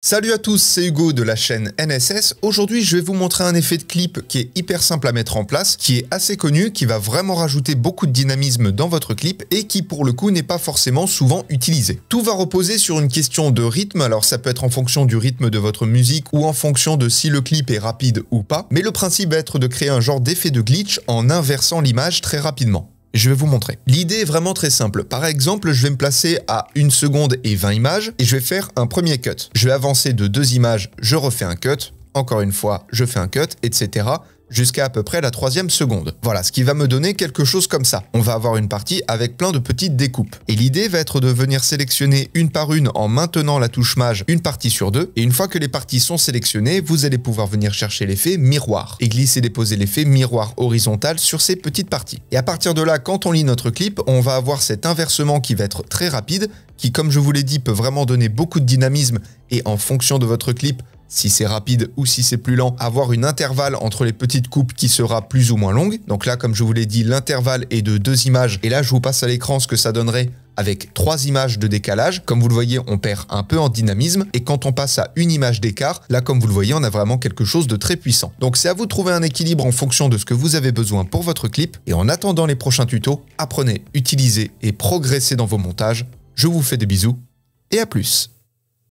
Salut à tous, c'est Hugo de la chaîne NSS. Aujourd'hui, je vais vous montrer un effet de clip qui est hyper simple à mettre en place, qui est assez connu, qui va vraiment rajouter beaucoup de dynamisme dans votre clip et qui pour le coup n'est pas forcément souvent utilisé. Tout va reposer sur une question de rythme, alors ça peut être en fonction du rythme de votre musique ou en fonction de si le clip est rapide ou pas, mais le principe va être de créer un genre d'effet de glitch en inversant l'image très rapidement. Je vais vous montrer. L'idée est vraiment très simple. Par exemple, je vais me placer à 1 seconde et 20 images et je vais faire un premier cut. Je vais avancer de deux images, je refais un cut, encore une fois, je fais un cut, etc jusqu'à à peu près la troisième seconde. Voilà, ce qui va me donner quelque chose comme ça. On va avoir une partie avec plein de petites découpes. Et l'idée va être de venir sélectionner une par une en maintenant la touche Maj une partie sur deux. Et une fois que les parties sont sélectionnées, vous allez pouvoir venir chercher l'effet miroir et glisser déposer l'effet miroir horizontal sur ces petites parties. Et à partir de là, quand on lit notre clip, on va avoir cet inversement qui va être très rapide, qui comme je vous l'ai dit peut vraiment donner beaucoup de dynamisme et en fonction de votre clip, si c'est rapide ou si c'est plus lent, avoir une intervalle entre les petites coupes qui sera plus ou moins longue. Donc là, comme je vous l'ai dit, l'intervalle est de deux images. Et là, je vous passe à l'écran ce que ça donnerait avec trois images de décalage. Comme vous le voyez, on perd un peu en dynamisme. Et quand on passe à une image d'écart, là, comme vous le voyez, on a vraiment quelque chose de très puissant. Donc c'est à vous de trouver un équilibre en fonction de ce que vous avez besoin pour votre clip. Et en attendant les prochains tutos, apprenez, utilisez et progressez dans vos montages. Je vous fais des bisous et à plus.